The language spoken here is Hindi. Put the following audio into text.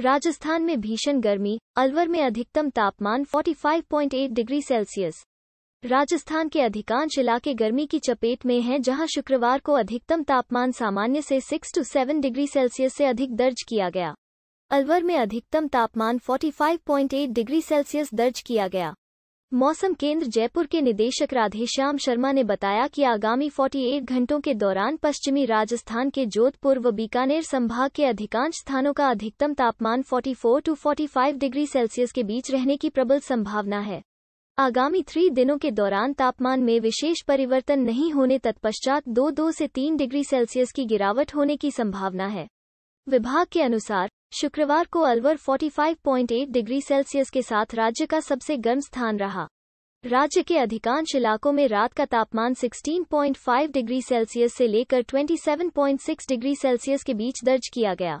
राजस्थान में भीषण गर्मी अलवर में अधिकतम तापमान 45.8 डिग्री सेल्सियस राजस्थान के अधिकांश इलाके गर्मी की चपेट में हैं जहां शुक्रवार को अधिकतम तापमान सामान्य से 6 टू 7 डिग्री सेल्सियस से अधिक दर्ज किया गया अलवर में अधिकतम तापमान 45.8 डिग्री सेल्सियस दर्ज किया गया मौसम केंद्र जयपुर के निदेशक राधेश्याम शर्मा ने बताया कि आगामी 48 घंटों के दौरान पश्चिमी राजस्थान के जोधपुर व बीकानेर संभाग के अधिकांश स्थानों का अधिकतम तापमान 44 टू 45 डिग्री सेल्सियस के बीच रहने की प्रबल संभावना है आगामी थ्री दिनों के दौरान तापमान में विशेष परिवर्तन नहीं होने तत्पश्चात दो दो से तीन डिग्री सेल्सियस की गिरावट होने की संभावना है विभाग के अनुसार शुक्रवार को अलवर 45.8 डिग्री सेल्सियस के साथ राज्य का सबसे गर्म स्थान रहा राज्य के अधिकांश इलाकों में रात का तापमान 16.5 डिग्री सेल्सियस से लेकर 27.6 डिग्री सेल्सियस के बीच दर्ज किया गया